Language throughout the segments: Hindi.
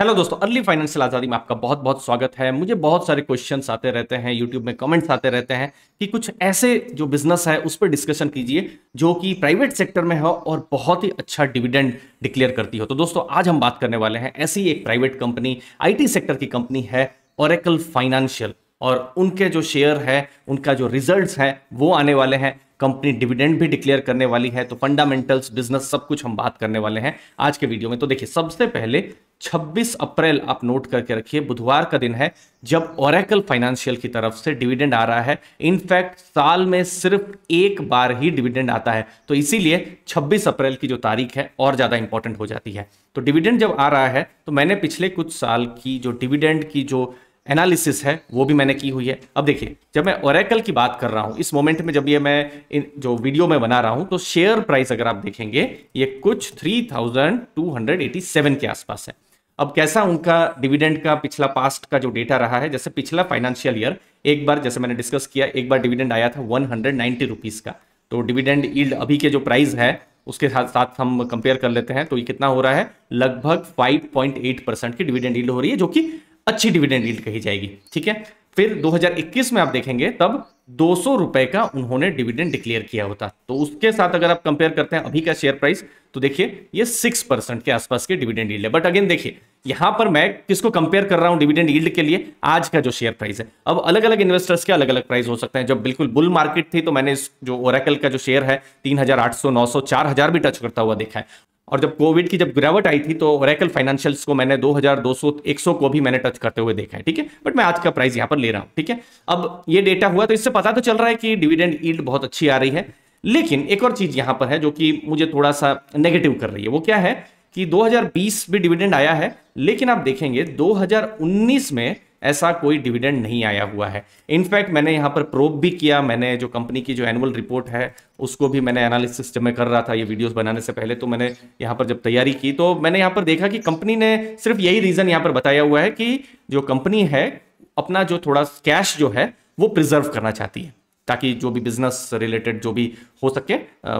हेलो दोस्तों अर्ली फाइनेंशियल आज़ादी में आपका बहुत बहुत स्वागत है मुझे बहुत सारे क्वेश्चंस आते रहते हैं यूट्यूब में कमेंट्स आते रहते हैं कि कुछ ऐसे जो बिजनेस है उस पर डिस्कशन कीजिए जो कि प्राइवेट सेक्टर में हो और बहुत ही अच्छा डिविडेंड डिक्लेयर करती हो तो दोस्तों आज हम बात करने वाले हैं ऐसी एक प्राइवेट कंपनी आई सेक्टर की कंपनी है ओरेकल फाइनेंशियल और उनके जो शेयर है उनका जो रिजल्ट्स है वो आने वाले हैं कंपनी डिविडेंड भी डिक्लेयर करने वाली है तो फंडामेंटल्स बिजनेस सब कुछ हम बात करने वाले हैं आज के वीडियो में तो देखिए सबसे पहले 26 अप्रैल आप नोट करके रखिए बुधवार का दिन है जब ओरेकल फाइनेंशियल की तरफ से डिविडेंड आ रहा है इनफैक्ट साल में सिर्फ एक बार ही डिविडेंड आता है तो इसीलिए 26 अप्रैल की जो तारीख है और ज़्यादा इंपॉर्टेंट हो जाती है तो डिविडेंड जब आ रहा है तो मैंने पिछले कुछ साल की जो डिविडेंड की जो एनालिसिस है वो भी मैंने की हुई है अब देखिए जब मैं ओरेकल की बात कर रहा हूँ इस मोमेंट में जब ये मैं इन जो वीडियो में बना रहा हूँ तो शेयर प्राइस अगर आप देखेंगे ये कुछ 3287 के आसपास है अब कैसा उनका डिविडेंड का पिछला पास्ट का जो डेटा रहा है जैसे पिछला फाइनेंशियल ईयर एक बार जैसे मैंने डिस्कस किया एक बार डिविडेंड आया था वन हंड्रेड का तो डिविडेंड ईल्ड अभी के जो प्राइस है उसके साथ साथ हम कंपेयर कर लेते हैं तो ये कितना हो रहा है लगभग 5.8 परसेंट की डिविडेंड ईल्ड हो रही है जो कि अच्छी डिविडेंड यील्ड कही जाएगी ठीक है फिर 2021 में आप देखेंगे तब दो सौ रुपए का उन्होंने डिविडेंड डिक्लेयर किया होता तो उसके साथ अगर आप कंपेयर करते हैं अभी का शेयर प्राइस तो देखिए ये 6 परसेंट के आसपास के डिविडेंड यील्ड है बट अगेन देखिए यहां पर मैं किसको कंपेयर कर रहा हूं डिविडेंड ईल्ड के लिए आज का जो शेयर प्राइस है अब अलग अलग इन्वेस्टर्स के अलग अलग प्राइस हो सकते हैं जब बिल्कुल बुल मार्केट थी तो मैंने जो ओरेकल का जो शेयर है तीन हजार आठ सौ नौ सौ चार हजार भी टच करता हुआ देखा है और जब कोविड की जब गिरावट आई थी तो ओरेकल फाइनेंशियल्स को मैंने 2200 100 को भी मैंने टच करते हुए देखा है ठीक है बट मैं आज का प्राइस यहां पर ले रहा हूं ठीक है अब ये डेटा हुआ तो इससे पता तो चल रहा है कि डिविडेंड ईल्ड बहुत अच्छी आ रही है लेकिन एक और चीज़ यहां पर है जो कि मुझे थोड़ा सा नेगेटिव कर रही है वो क्या है कि दो भी डिविडेंड आया है लेकिन आप देखेंगे दो में ऐसा कोई डिविडेंड नहीं आया हुआ है इनफैक्ट मैंने यहाँ पर प्रोब भी किया मैंने जो कंपनी की जो एनुअल रिपोर्ट है उसको भी मैंने एनालिसिस जब मैं कर रहा था ये वीडियोस बनाने से पहले तो मैंने यहाँ पर जब तैयारी की तो मैंने यहाँ पर देखा कि कंपनी ने सिर्फ यही रीज़न यहाँ पर बताया हुआ है कि जो कंपनी है अपना जो थोड़ा कैश जो है वो प्रिजर्व करना चाहती है ताकि जो भी बिजनेस रिलेटेड जो भी हो सके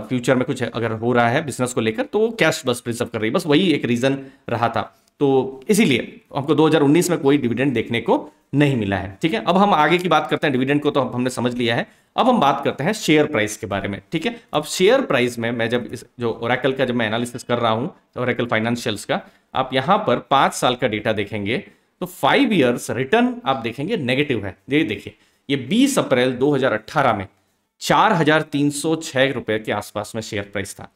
फ्यूचर में कुछ अगर हो रहा है बिजनेस को लेकर तो वो कैश बस प्रिजर्व कर रही बस वही एक रीज़न रहा था तो इसीलिए हमको 2019 में कोई डिविडेंड देखने को नहीं मिला है ठीक है अब हम आगे की बात करते हैं डिविडेंड को तो हमने समझ लिया है अब हम बात करते हैं शेयर प्राइस के बारे में ठीक है अब शेयर प्राइस में मैं जब इस जो ओरेकल का जब मैं एनालिसिस कर रहा हूँ ओरेकल फाइनेंशियल्स का आप यहाँ पर पाँच साल का डेटा देखेंगे तो फाइव ईयर्स रिटर्न आप देखेंगे नेगेटिव है ये देखिए ये बीस अप्रैल दो में चार हजार के आसपास में शेयर प्राइस था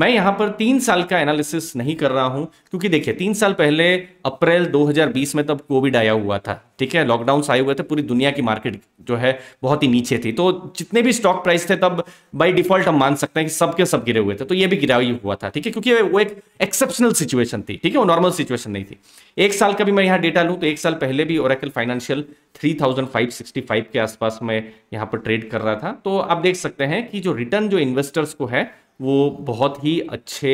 मैं यहां पर तीन साल का एनालिसिस नहीं कर रहा हूं क्योंकि देखिए तीन साल पहले अप्रैल 2020 में तब कोविड आया हुआ था ठीक है लॉकडाउन आए हुए थे पूरी दुनिया की मार्केट जो है बहुत ही नीचे थी तो जितने भी स्टॉक प्राइस थे तब बाई डिफॉल्ट हम मान सकते हैं कि सबके सब गिरे हुए थे तो ये भी गिरा हुआ था ठीक है क्योंकि वो एक एक्सेप्शनल सिचुएशन थी ठीक है वो नॉर्मल सिचुएशन नहीं थी एक साल का भी मैं यहाँ डेटा लूँ तो एक साल पहले भी ओरकल फाइनेंशियल थ्री के आसपास मैं यहाँ पर ट्रेड कर रहा था तो आप देख सकते हैं कि जो रिटर्न जो इन्वेस्टर्स को है वो बहुत ही अच्छे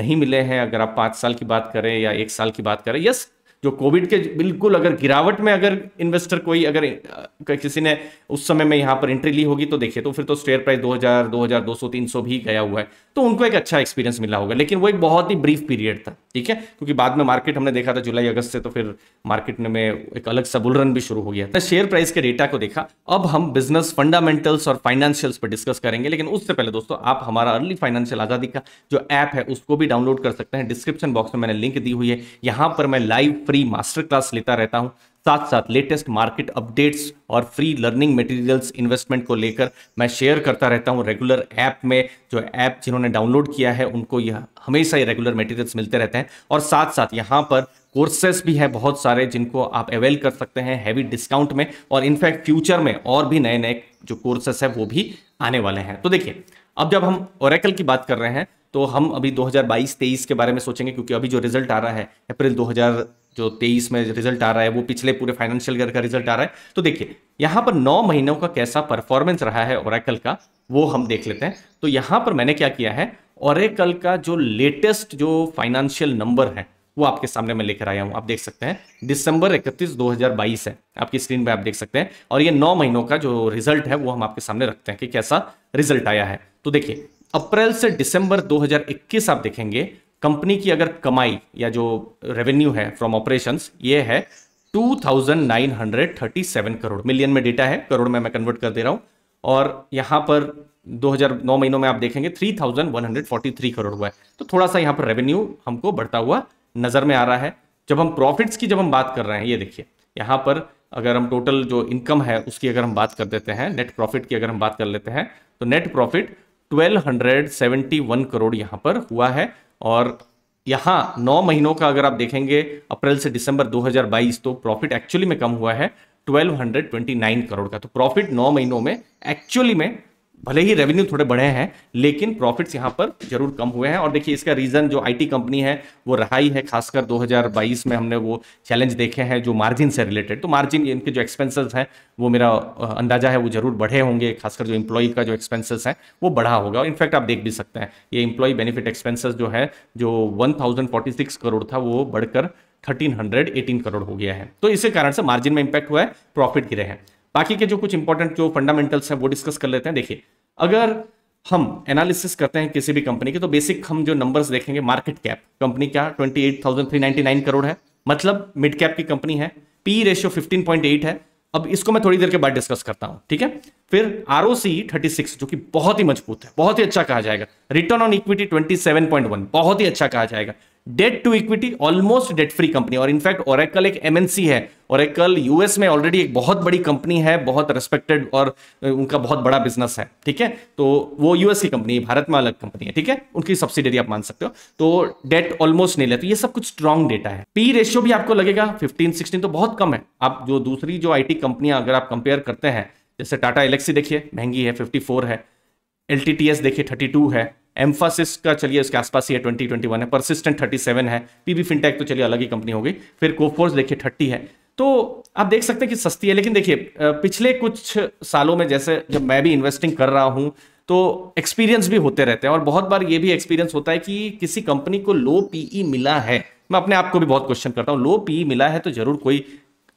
नहीं मिले हैं अगर आप पाँच साल की बात करें या एक साल की बात करें यस जो कोविड के बिल्कुल अगर गिरावट में अगर इन्वेस्टर कोई अगर किसी ने उस समय में यहाँ पर एंट्री ली होगी तो देखिए तो फिर तो शेयर प्राइस 2000 सौ तीन 300 भी गया हुआ है तो उनको एक अच्छा एक्सपीरियंस मिला होगा लेकिन वो एक बहुत ही ब्रीफ पीरियड था ठीक है क्योंकि बाद में मार्केट हमने देखा था जुलाई अगस्त से तो फिर मार्केट में एक अलग सबुलरन भी शुरू हो गया था शेयर प्राइस के डेटा को देखा अब हम बिजनेस फंडामेंटल्स और फाइनेंशियल्स पर डिस्कस करेंगे लेकिन उससे पहले दोस्तों आप हमारा अर्ली फाइनेंशियल आजादी का जो ऐप है उसको भी डाउनलोड कर सकते हैं डिस्क्रिप्शन बॉक्स में मैंने लिंक दी हुई है यहाँ पर मैं लाइव फ्री मास्टर क्लास लेता रहता हूं साथ साथ लेटेस्ट मार्केट अपडेट्स और फ्री लर्निंग मटेरियल्स इन्वेस्टमेंट को लेकर मैं शेयर करता रहता हूं रेगुलर ऐप में जो ऐप जिन्होंने डाउनलोड किया है उनको यह हमेशा ही रेगुलर मटेरियल्स मिलते रहते हैं और साथ साथ यहां पर कोर्सेस भी है बहुत सारे जिनको आप अवेल कर सकते हैं हैवी डिस्काउंट में और इनफैक्ट फ्यूचर में और भी नए नए जो कोर्सेस है वो भी आने वाले हैं तो देखिए अब जब हम ओरेकल की बात कर रहे हैं तो हम अभी 2022-23 के बारे में सोचेंगे क्योंकि अभी जो रिजल्ट आ रहा है अप्रैल 2000 जो 23 में रिजल्ट आ रहा है वो पिछले पूरे फाइनेंशियल ईयर का रिजल्ट आ रहा है तो देखिए यहाँ पर नौ महीनों का कैसा परफॉर्मेंस रहा है ओरेकल का वो हम देख लेते हैं तो यहाँ पर मैंने क्या किया है ओरेकल का जो लेटेस्ट जो फाइनेंशियल नंबर है वो आपके सामने मैं लेकर आया हूँ आप देख सकते हैं दिसंबर इकतीस दो है आपकी स्क्रीन पर आप देख सकते हैं और ये नौ महीनों का जो रिजल्ट है वो हम आपके सामने रखते हैं कि कैसा रिजल्ट आया है तो देखिए अप्रैल से दिसंबर 2021 आप देखेंगे कंपनी की अगर कमाई या जो रेवेन्यू है फ्रॉम ऑपरेशंस ये है 2937 करोड़ मिलियन में डेटा है करोड़ में मैं कन्वर्ट कर दे रहा हूं और यहां पर 2009 महीनों में आप देखेंगे 3143 करोड़ हुआ है तो थोड़ा सा यहाँ पर रेवेन्यू हमको बढ़ता हुआ नज़र में आ रहा है जब हम प्रॉफिट्स की जब हम बात कर रहे हैं ये देखिए यहाँ पर अगर हम टोटल जो इनकम है उसकी अगर हम बात कर देते हैं नेट प्रॉफिट की अगर हम बात कर लेते हैं तो नेट प्रॉफिट 1271 करोड़ यहां पर हुआ है और यहां नौ महीनों का अगर आप देखेंगे अप्रैल से दिसंबर 2022 तो प्रॉफिट एक्चुअली में कम हुआ है 1229 करोड़ का तो प्रॉफिट नौ महीनों में एक्चुअली में भले ही रेवेन्यू थोड़े बढ़े हैं लेकिन प्रॉफिट्स यहाँ पर जरूर कम हुए हैं और देखिए इसका रीज़न जो आईटी कंपनी है वो रहा ही है खासकर 2022 में हमने वो चैलेंज देखे हैं जो मार्जिन से रिलेटेड तो मार्जिन इनके जो एक्सपेंसेस हैं वो मेरा अंदाजा है वो जरूर बढ़े होंगे खासकर जो इम्प्लॉई का जो एक्सपेंसेस है वो बढ़ा होगा इनफैक्ट आप देख भी सकते हैं ये इम्प्लॉई बेनिफिट एक्सपेंसेस जो है जो वन करोड़ था वो बढ़कर थर्टीन करोड़ हो गया है तो इसी कारण से मार्जिन में इम्पैक्ट हुआ है प्रॉफिट गिरे हैं बाकी के जो कुछ इंपॉर्टेंट जो फंडामेंटल्स हैं वो डिस्कस कर लेते हैं देखिए अगर हम एनालिसिस करते हैं किसी भी कंपनी के तो बेसिक हम जो नंबर्स देखेंगे मार्केट कैप कंपनी का 28,399 करोड़ है मतलब मिड कैप की कंपनी है पी रेशियो 15.8 है अब इसको मैं थोड़ी देर के बाद डिस्कस करता हूं ठीक है फिर R O C thirty six जो कि बहुत ही मजबूत है बहुत ही अच्छा कहा जाएगा return on equity twenty seven point one बहुत ही अच्छा कहा जाएगा debt to equity almost debt free company और इनफैक्ट ओरेकल एक एमएनसी है ओरेकल यूएस में ऑलरेडी एक बहुत बड़ी कंपनी है बहुत रेस्पेक्टेड और उनका बहुत बड़ा बिजनेस है ठीक है तो वो यूएस की कंपनी भारत में अलग कंपनी है ठीक है उनकी सब्सिडरी आप मान सकते हो तो डेट ऑलमोस्ट नहीं लेते तो ये सब कुछ स्ट्रॉन्ग डेटा है पी रेशियो भी आपको लगेगा फिफ्टीन सिक्सटीन तो बहुत कम है आप जो दूसरी जो आई कंपनियां अगर आप कंपेयर करते हैं जैसे टाटा एलेक्सी देखिए महंगी है फिफ्टी है एल देखिए थर्टी है एम्फासिस का चलिए उसके आसपास ही है ट्वेंटी ट्वेंटी वन है परसिस्टेंट थर्टी सेवन है पीबी फिनटेक तो चलिए अलग ही कंपनी हो गई फिर कोफोर्स देखिए थर्टी है तो आप देख सकते हैं कि सस्ती है लेकिन देखिए पिछले कुछ सालों में जैसे जब मैं भी इन्वेस्टिंग कर रहा हूँ तो एक्सपीरियंस भी होते रहते हैं और बहुत बार ये भी एक्सपीरियंस होता है कि किसी कंपनी को लो पीई e मिला है मैं अपने आप को भी बहुत क्वेश्चन करता हूँ लो पीई e मिला है तो जरूर कोई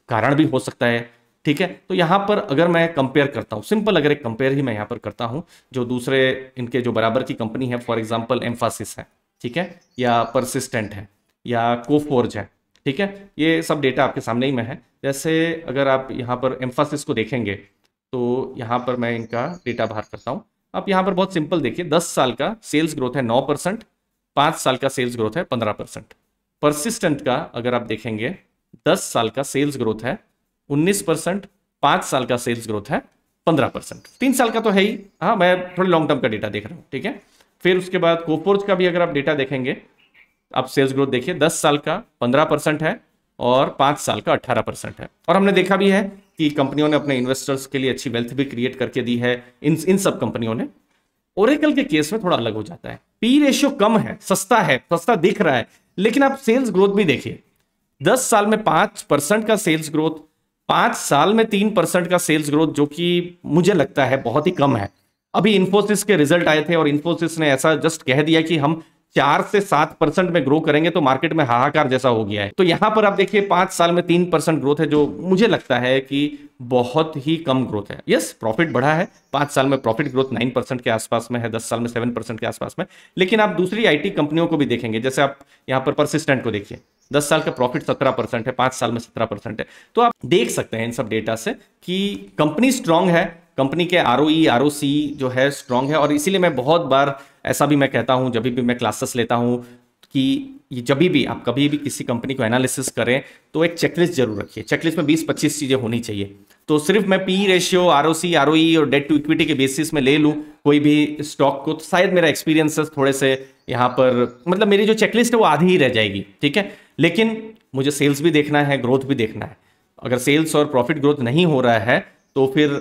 कारण भी हो सकता है ठीक है तो यहाँ पर अगर मैं कंपेयर करता हूँ सिंपल अगर एक कंपेयर ही मैं यहाँ पर करता हूँ जो दूसरे इनके जो बराबर की कंपनी है फॉर एग्जाम्पल एम्फासिस है ठीक है या परसिस्टेंट है या कोफोर्ज है ठीक है ये सब डेटा आपके सामने ही में है जैसे अगर आप यहाँ पर एम्फासिस को देखेंगे तो यहाँ पर मैं इनका डेटा बाहर करता हूँ आप यहाँ पर बहुत सिंपल देखिए दस साल का सेल्स ग्रोथ है नौ परसेंट पाँच साल का सेल्स ग्रोथ है पंद्रह परसेंट परसिस्टेंट का अगर आप देखेंगे दस साल का सेल्स ग्रोथ है उन्नीस परसेंट पांच साल का सेल्स ग्रोथ है पंद्रह परसेंट तीन साल का तो है ही हाँ मैं थोड़ी लॉन्ग टर्म का डेटा देख रहा हूँ ठीक है फिर उसके बाद कोपोर्ज का भी अगर आप डेटा देखेंगे आप सेल्स ग्रोथ देखिए दस साल का पंद्रह परसेंट है और पांच साल का अट्ठारह परसेंट है और हमने देखा भी है कि कंपनियों ने अपने इन्वेस्टर्स के लिए अच्छी वेल्थ भी क्रिएट करके दी है इन इन सब कंपनियों ने ओरेकल के केस में थोड़ा अलग हो जाता है पी रेशियो कम है सस्ता है सस्ता दिख रहा है लेकिन आप सेल्स ग्रोथ भी देखिए दस साल में पांच परसेंट का सेल्स ग्रोथ पांच साल में तीन परसेंट का सेल्स ग्रोथ जो कि मुझे लगता है बहुत ही कम है अभी इन्फोसिस के रिजल्ट आए थे और इन्फोसिस ने ऐसा जस्ट कह दिया कि हम चार से सात परसेंट में ग्रो करेंगे तो मार्केट में हाहाकार जैसा हो गया है तो यहां पर आप देखिए पांच साल में तीन परसेंट ग्रोथ है जो मुझे लगता है कि बहुत ही कम ग्रोथ है यस प्रॉफिट बढ़ा है पांच साल में प्रॉफिट ग्रोथ नाइन परसेंट के आसपास में है दस साल में सेवन परसेंट के आसपास में लेकिन आप दूसरी आईटी कंपनियों को भी देखेंगे जैसे आप यहाँ पर परसिस्टेंट को देखिए दस साल का प्रॉफिट सत्रह परसेंट है पांच साल में सत्रह परसेंट है तो आप देख सकते हैं इन सब डेटा से कि कंपनी स्ट्रांग है कंपनी के आर ओ आर जो है स्ट्रांग है और इसीलिए मैं बहुत बार ऐसा भी मैं कहता हूं जब भी मैं क्लासेस लेता हूं कि ये जब भी आप कभी भी किसी कंपनी को एनालिसिस करें तो एक चेकलिस्ट जरूर रखिए चेकलिस्ट में 20-25 चीज़ें होनी चाहिए तो सिर्फ मैं P ratio R O C R O E और डेट टू इक्विटी के बेसिस में ले लूँ कोई भी स्टॉक को तो शायद मेरा एक्सपीरियंस थोड़े से यहाँ पर मतलब मेरी जो चेकलिस्ट है वो आधी ही रह जाएगी ठीक है लेकिन मुझे सेल्स भी देखना है ग्रोथ भी देखना है अगर सेल्स और प्रॉफिट ग्रोथ नहीं हो रहा है तो फिर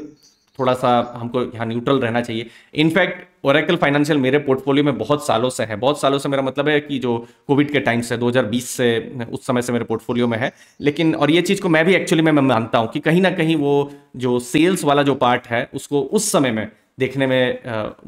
थोड़ा सा हमको यहाँ न्यूट्रल रहना चाहिए इनफैक्ट ओरेकल फाइनेंशियल मेरे पोर्टफोलियो में बहुत सालों से है बहुत सालों से मेरा मतलब है कि जो कोविड के टाइम से 2020 से उस समय से मेरे पोर्टफोलियो में है लेकिन और ये चीज़ को मैं भी एक्चुअली में मैं मानता हूँ कि कहीं ना कहीं वो जो सेल्स वाला जो पार्ट है उसको उस समय में देखने में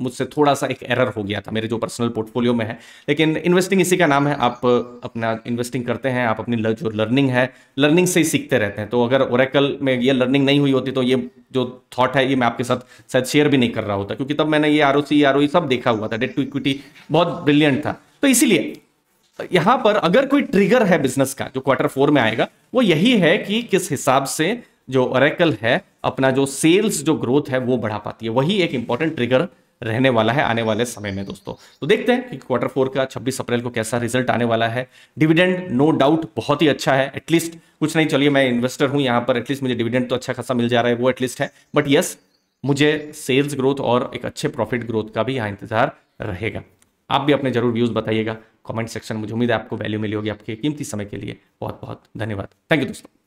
मुझसे थोड़ा सा एक एरर हो गया था मेरे जो पर्सनल पोर्टफोलियो में है लेकिन इन्वेस्टिंग इसी का नाम है आप अपना इन्वेस्टिंग करते हैं आप अपनी जो लर्निंग है लर्निंग से ही सीखते रहते हैं तो अगर ओरेकल में ये लर्निंग नहीं हुई होती तो ये जो थॉट है ये मैं आपके साथ शायद शेयर भी नहीं कर रहा होता क्योंकि तब मैंने ये आर ओ सी आर ओ सब देखा हुआ था डेट टू इक्विटी बहुत ब्रिलियंट था तो इसीलिए यहां पर अगर कोई ट्रिगर है बिजनेस का जो क्वार्टर फोर में आएगा वो यही है कि किस हिसाब से जो ओरेकल है अपना जो सेल्स जो ग्रोथ है वो बढ़ा पाती है वही एक इंपॉर्टेंट ट्रिगर रहने वाला है आने वाले समय में दोस्तों तो देखते हैं कि क्वार्टर फोर का 26 अप्रैल को कैसा रिजल्ट आने वाला है डिविडेंड नो डाउट बहुत ही अच्छा है एटलीस्ट कुछ नहीं चलिए मैं इन्वेस्टर हूं यहां पर एटलीस्ट मुझे डिविडेंड तो अच्छा खासा मिल जा रहा है वो एटलीस्ट है बट यस मुझे सेल्स ग्रोथ और एक अच्छे प्रॉफिट ग्रोथ का भी यहाँ इंतजार रहेगा आप भी अपने जरूर व्यूज़ बताइएगा कॉमेंट सेक्शन मुझे उम्मीद है आपको वैल्यू मिली होगी आपके कीमती समय के लिए बहुत बहुत धन्यवाद थैंक यू दोस्तों